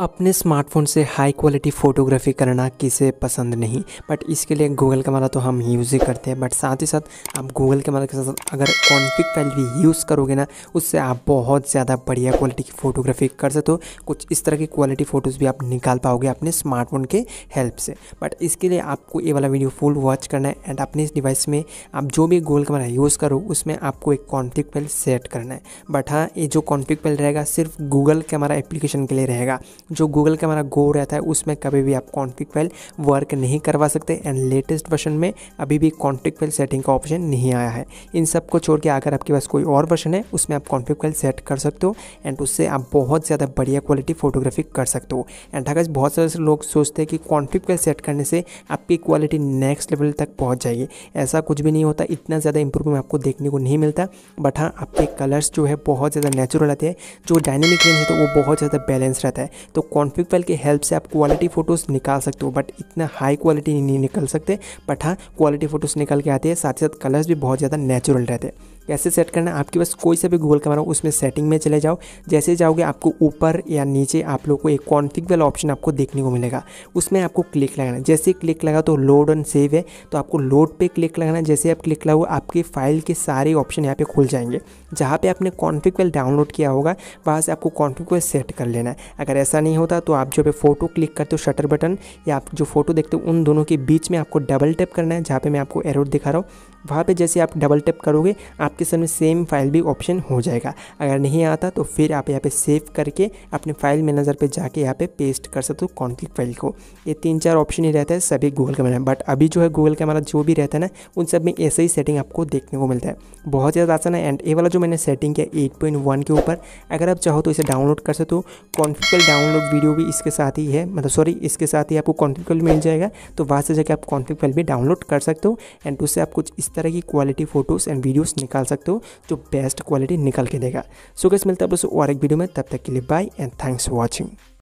अपने स्मार्टफोन से high quality photography करना किसे पसंद नहीं बट इसके लिए गूगल कैमरा तो हम यूज़ ही करते हैं बट साथ ही साथ आप गूगल कैमरा के साथ साथ अगर कॉन्फिक फाइल भी यूज़ करोगे ना उससे आप बहुत ज़्यादा बढ़िया क्वालिटी की फ़ोटोग्राफी कर सकते हो कुछ इस तरह की क्वालिटी फ़ोटोज़ भी आप निकाल पाओगे अपने स्मार्टफोन के हेल्प से बट इसके लिए आपको ये वाला वीडियो फुल वॉच करना है एंड अपने इस डिवाइस में आप जो भी गूगल कैमरा यूज़ करो उसमें आपको एक कॉन्फिक फाइल सेट करना है बट हाँ ये जो कॉन्फिक फाइल रहेगा सिर्फ गूगल कैमरा एप्लीकेशन के लिए रहेगा जो गूगल का हमारा गो रहता है उसमें कभी भी आप कॉन्फिक फाइल वर्क नहीं करवा सकते एंड लेटेस्ट वर्षन में अभी भी कॉन्फिक फाइल सेटिंग का ऑप्शन नहीं आया है इन सब को छोड़ के अगर आपके पास कोई और वर्षन है उसमें आप कॉन्फिक फाइल सेट कर सकते हो एंड उससे आप बहुत ज़्यादा बढ़िया क्वालिटी फोटोग्राफी कर सकते हो एंड अगर हाँ बहुत सारे लोग सोचते हैं कि कॉन्फिक फाइल सेट करने से आपकी क्वालिटी नेक्स्ट लेवल तक पहुँच जाएगी ऐसा कुछ भी नहीं होता इतना ज़्यादा इंप्रूवमेंट आपको देखने को नहीं मिलता बट हाँ आपके कलर्स जो है बहुत ज़्यादा नेचुरल आते हैं जो डायनेमिक रेंज है तो वो बहुत ज़्यादा बैलेंस रहता है तो कॉन्फ्लिक फाइल की हेल्प से आप क्वालिटी फ़ोटोज़ निकाल सकते हो बट इतना हाई क्वालिटी नहीं निकल सकते बट हाँ क्वालिटी फ़ोटोज़ निकल के आते हैं साथ ही साथ कलर्स भी बहुत ज़्यादा नेचुरल रहते हैं कैसे सेट करना है आपके पास कोई सा भी गूगल कैमरा हो उसमें सेटिंग में चले जाओ जैसे जाओगे आपको ऊपर या नीचे आप लोग को एक कॉन्फिग वाला ऑप्शन आपको देखने को मिलेगा उसमें आपको क्लिक लगाना जैसे क्लिक लगा तो लोड ऑन सेव है तो आपको लोड पे क्लिक लगाना जैसे आप क्लिक लगाओ आपके फाइल के सारे ऑप्शन यहाँ पे खुल जाएंगे जहाँ पर आपने कॉन्फिग वेल डाउनलोड किया होगा वहाँ से आपको कॉन्फिग वेल सेट कर लेना है अगर ऐसा नहीं होता तो आप जो पे फोटो क्लिक करते हो शटर बटन या आप जो फोटो देखते हो उन दोनों के बीच में आपको डबल टैप करना है जहाँ पर मैं आपको एरोड दिखा रहा हूँ वहाँ पर जैसे आप डबल टैप करोगे आप आपके सामने सेम फाइल भी ऑप्शन हो जाएगा अगर नहीं आता तो फिर आप यहाँ पे सेव करके अपने फाइल मैनेजर पे जाके यहाँ पे पेस्ट कर सकते हो कॉन्फ्लिक फाइल को ये तीन चार ऑप्शन ही रहता है सभी गूगल कैमरा में बट अभी जो है गूगल कैमरा जो भी रहता है ना उन सब में ऐसे ही सेटिंग आपको देखने को मिलता है बहुत ज़्यादा आसान है एंड ए वाला जो मैंने सेटिंग किया एट के ऊपर अगर आप चाहो तो इसे डाउनलोड कर सकते हो कॉन्फ्लिकल डाउनलोड वीडियो भी इसके साथ ही है मतलब सॉरी इसके साथ ही आपको कॉन्फ्लिकल मिल जाएगा तो वहाँ से जाकर आप कॉन्फ्लिक फाइल भी डाउनलोड कर सकते हो एंड उससे आप कुछ इस तरह की क्वालिटी फोटोज़ एंड वीडियोज़ निकाल सकते हो जो बेस्ट क्वालिटी निकल के देगा सो so, गैस मिलता है बस और एक वीडियो में तब तक के लिए bye and thanks for watching